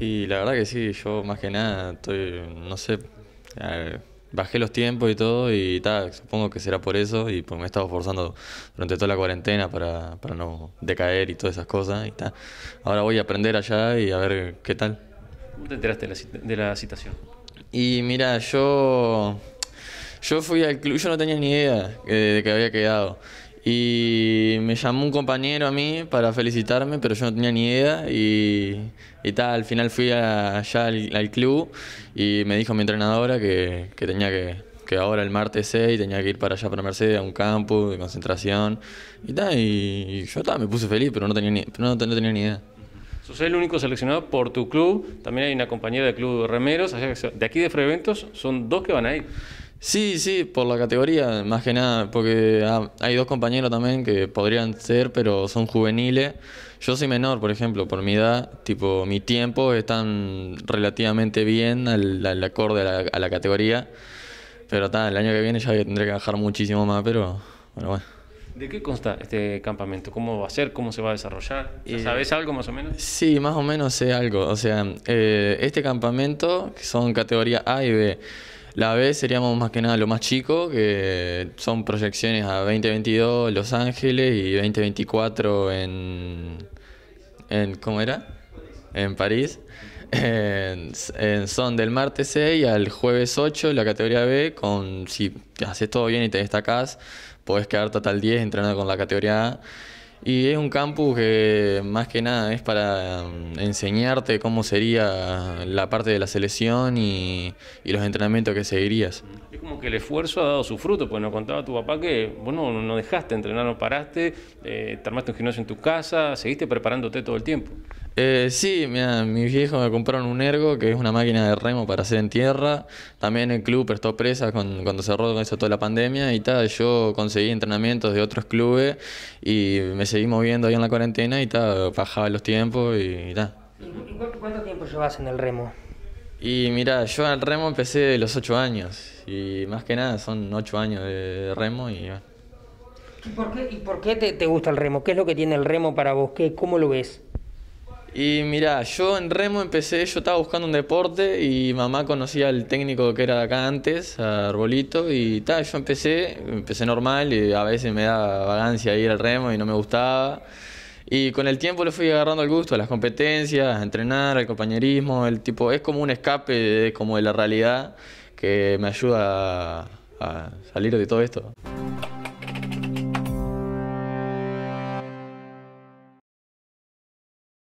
Y la verdad que sí, yo más que nada estoy, no sé, bajé los tiempos y todo y tal, supongo que será por eso y pues me he estado forzando durante toda la cuarentena para, para no decaer y todas esas cosas y tal. Ahora voy a aprender allá y a ver qué tal. ¿Cómo te enteraste de la, de citación? Y mira, yo yo fui al club, yo no tenía ni idea eh, de que había quedado. Y me llamó un compañero a mí para felicitarme, pero yo no tenía ni idea. Y, y tal, al final fui allá al, club y me dijo mi entrenadora que, que tenía que, que ahora el martes 6 tenía que ir para allá para Mercedes a un campo de concentración y tal. Y, yo tal me puse feliz, pero no tenía ni, no, tenía ni idea. Soy el único seleccionado por tu club. También hay una compañera de club de remeros. De aquí de Freventos son dos que van a ir. Sí, sí, por la categoría, más que nada, porque hay dos compañeros también que podrían ser, pero son juveniles. Yo soy menor, por ejemplo, por mi edad, tipo, mi tiempo están relativamente bien al, acorde a la, categoría, pero está el año que viene ya tendré que bajar muchísimo más, pero bueno, bueno. ¿De qué consta este campamento? ¿Cómo va a ser? ¿Cómo se va a desarrollar? Eh, ¿Sabes algo más o menos? Sí, más o menos sé algo. O sea, eh, este campamento, que son categoría A y B, la B seríamos más que nada lo más chico, que son proyecciones a 2022 Los Ángeles y 2024 en, en ¿cómo era? En París. son del martes 6 al jueves 8 la categoría B, con si haces todo bien y te destacás, podés quedarte hasta el 10 entrenando con la categoría A. Y es un campus que más que nada es para mm, enseñarte cómo sería la parte de la selección y, los entrenamientos que seguirías. Es como que el esfuerzo ha dado su fruto, porque nos contaba tu papá que vos no, dejaste entrenar, no paraste, eh, te armaste un gimnasio en tu casa, seguiste preparándote todo el tiempo. Eh, sí, mi viejo me compraron un ergo, que es una máquina de remo para hacer en tierra. También el club estuvo presa con, cuando cerró eso toda la pandemia y tal. Yo conseguí entrenamientos de otros clubes y me seguí moviendo ahí en la cuarentena y tal, bajaba los tiempos y tal. ¿Y cuánto, tiempo llevas en el remo? Y mira, yo al remo empecé de los 8 años y más que nada son 8 años de remo y ¿Y por qué, te, gusta el remo? ¿Qué es lo que tiene el remo para vos? ¿Cómo lo ves? Y mira, yo en remo empecé, yo estaba buscando un deporte y mamá conocía al técnico que era de acá antes, Arbolito, y tal, yo empecé, empecé normal y a veces me daba vagancia ir al remo y no me gustaba. Y con el tiempo le fui agarrando el gusto a las competencias, a entrenar, al compañerismo, el tipo, es como un escape de, como de la realidad que me ayuda a salir de todo esto.